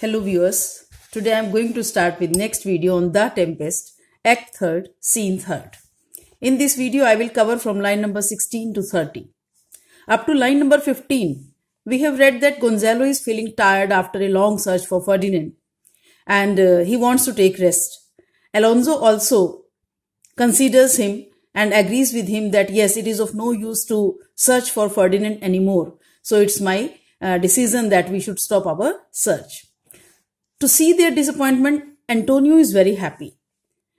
Hello viewers, today I am going to start with next video on The Tempest, Act 3rd, Scene 3rd. In this video I will cover from line number 16 to 30. Up to line number 15, we have read that Gonzalo is feeling tired after a long search for Ferdinand and uh, he wants to take rest. Alonso also considers him and agrees with him that yes, it is of no use to search for Ferdinand anymore. So it's my uh, decision that we should stop our search. To see their disappointment, Antonio is very happy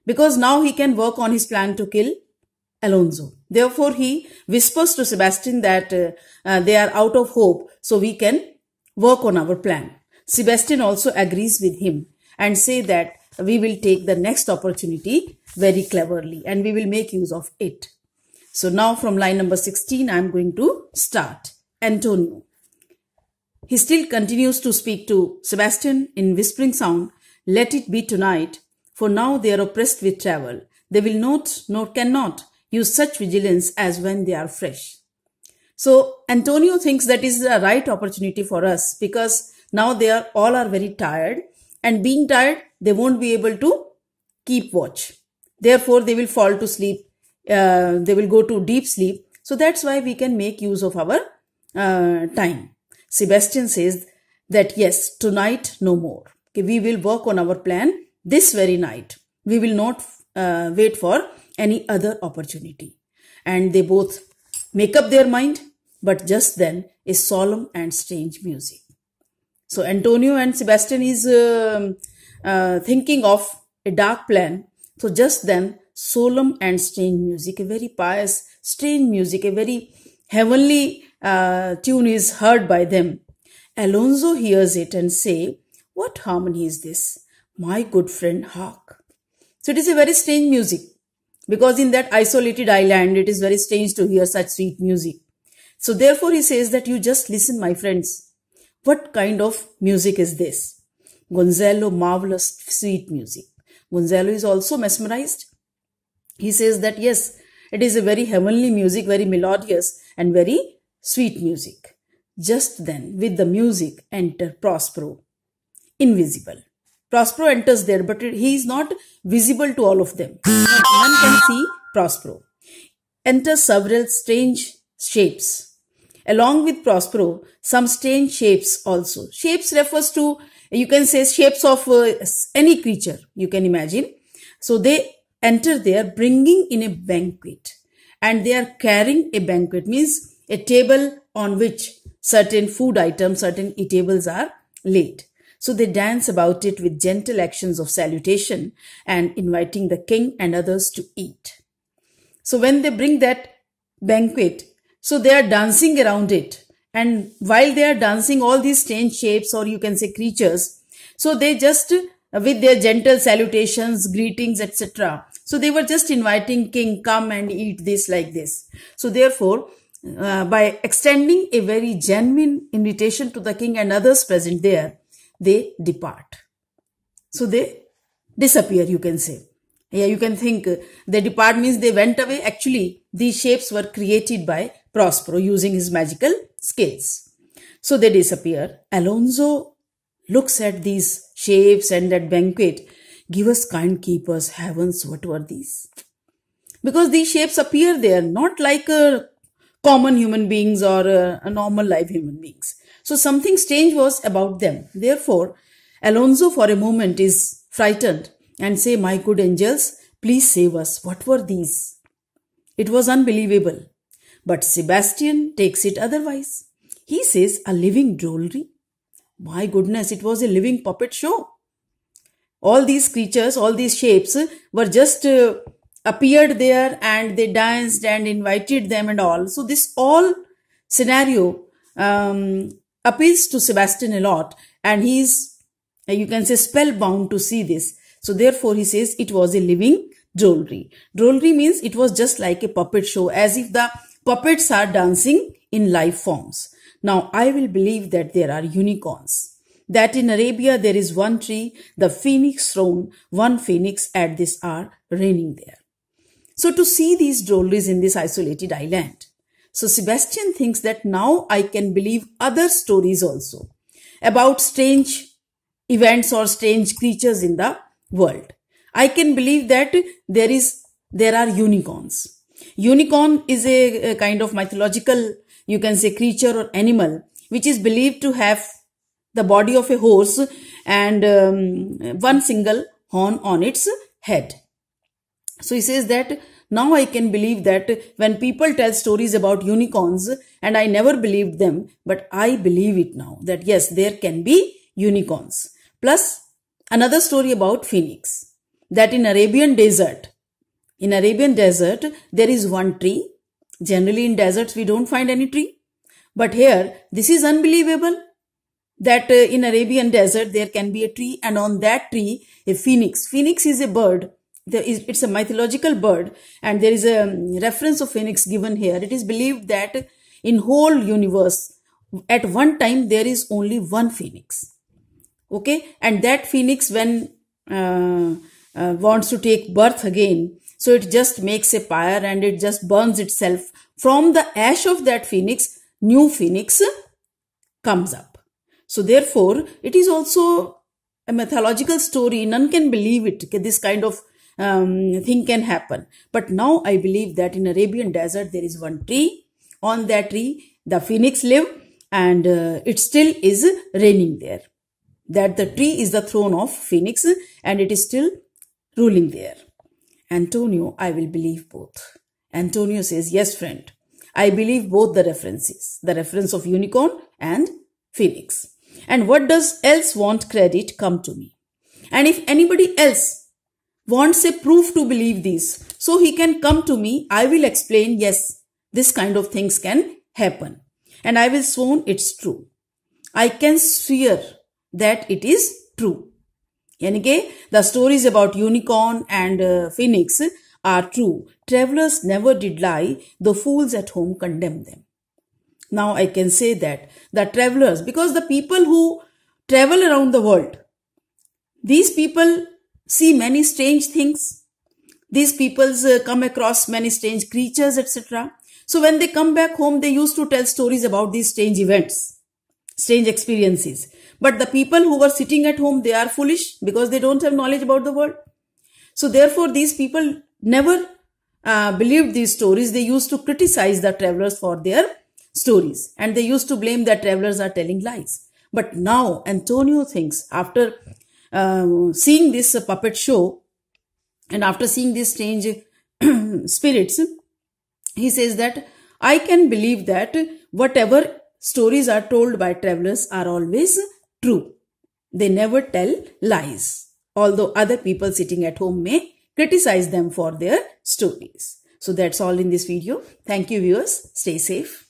because now he can work on his plan to kill Alonso. Therefore, he whispers to Sebastian that uh, uh, they are out of hope, so we can work on our plan. Sebastian also agrees with him and say that we will take the next opportunity very cleverly and we will make use of it. So now from line number 16, I'm going to start. Antonio. He still continues to speak to Sebastian in whispering sound, Let it be tonight, for now they are oppressed with travel. They will not, nor cannot, use such vigilance as when they are fresh. So Antonio thinks that is the right opportunity for us because now they are all are very tired and being tired, they won't be able to keep watch. Therefore, they will fall to sleep. Uh, they will go to deep sleep. So that's why we can make use of our uh, time. Sebastian says that yes, tonight no more. Okay, we will work on our plan this very night. We will not uh, wait for any other opportunity. And they both make up their mind, but just then a solemn and strange music. So Antonio and Sebastian is uh, uh, thinking of a dark plan. So just then, solemn and strange music, a very pious, strange music, a very heavenly uh, tune is heard by them. Alonso hears it and say, What harmony is this? My good friend, hark. So it is a very strange music because in that isolated island, it is very strange to hear such sweet music. So therefore he says that you just listen, my friends. What kind of music is this? Gonzalo, marvelous sweet music. Gonzalo is also mesmerized. He says that yes, it is a very heavenly music, very melodious and very sweet music. Just then, with the music, enter Prospero, invisible. Prospero enters there, but he is not visible to all of them. But one can see Prospero. Enter several strange shapes. Along with Prospero, some strange shapes also. Shapes refers to, you can say, shapes of uh, any creature you can imagine. So they enter there bringing in a banquet and they are carrying a banquet means a table on which certain food items, certain eatables are laid. So they dance about it with gentle actions of salutation and inviting the king and others to eat. So when they bring that banquet, so they are dancing around it. And while they are dancing all these strange shapes or you can say creatures, so they just with their gentle salutations, greetings, etc. So they were just inviting king, come and eat this like this. So therefore, uh, by extending a very genuine invitation to the king and others present there, they depart. So they disappear, you can say. Yeah, you can think the uh, they depart means they went away. Actually, these shapes were created by Prospero using his magical skills. So they disappear. Alonso looks at these shapes and that banquet. Give us kind keepers, heavens, what were these? Because these shapes appear there, not like a common human beings or uh, a normal live human beings. So something strange was about them. Therefore, Alonso for a moment is frightened and say, my good angels, please save us. What were these? It was unbelievable. But Sebastian takes it otherwise. He says, a living drollery? My goodness, it was a living puppet show. All these creatures, all these shapes were just uh, appeared there and they danced and invited them and all. So this all scenario um, appeals to Sebastian a lot and he's, you can say, spellbound to see this. So therefore he says it was a living drollery. Drollery means it was just like a puppet show as if the puppets are dancing in live forms. Now I will believe that there are unicorns that in Arabia there is one tree, the phoenix throne, one phoenix at this hour reigning there. So to see these drolleries in this isolated island. So Sebastian thinks that now I can believe other stories also about strange events or strange creatures in the world. I can believe that there is there are unicorns. Unicorn is a, a kind of mythological, you can say creature or animal, which is believed to have the body of a horse and um, one single horn on its head. So he says that now I can believe that when people tell stories about unicorns and I never believed them, but I believe it now that yes, there can be unicorns. Plus another story about Phoenix that in Arabian desert, in Arabian desert, there is one tree. Generally in deserts, we don't find any tree. But here, this is unbelievable that uh, in Arabian desert, there can be a tree and on that tree, a phoenix. Phoenix is a bird there is, it's a mythological bird and there is a reference of phoenix given here. It is believed that in whole universe at one time there is only one phoenix. Okay. And that phoenix when uh, uh, wants to take birth again. So it just makes a pyre and it just burns itself. From the ash of that phoenix, new phoenix comes up. So therefore, it is also a mythological story. None can believe it. this kind of um, thing can happen. But now I believe that in Arabian desert there is one tree. On that tree the phoenix live and uh, it still is reigning there. That the tree is the throne of phoenix and it is still ruling there. Antonio, I will believe both. Antonio says, yes friend. I believe both the references, the reference of unicorn and phoenix. And what does else want credit come to me? And if anybody else wants a proof to believe these. So he can come to me. I will explain, yes, this kind of things can happen. And I will sworn it's true. I can swear that it is true. Anyway, the stories about unicorn and uh, phoenix are true. Travelers never did lie, The fools at home condemn them. Now I can say that the travelers, because the people who travel around the world, these people see many strange things. These peoples uh, come across many strange creatures, etc. So when they come back home, they used to tell stories about these strange events, strange experiences. But the people who were sitting at home, they are foolish because they don't have knowledge about the world. So therefore, these people never uh, believed these stories. They used to criticize the travelers for their stories and they used to blame that travelers are telling lies. But now Antonio thinks after uh, seeing this puppet show and after seeing these strange spirits, he says that I can believe that whatever stories are told by travelers are always true. They never tell lies, although other people sitting at home may criticize them for their stories. So that's all in this video. Thank you viewers. Stay safe.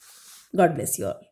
God bless you all.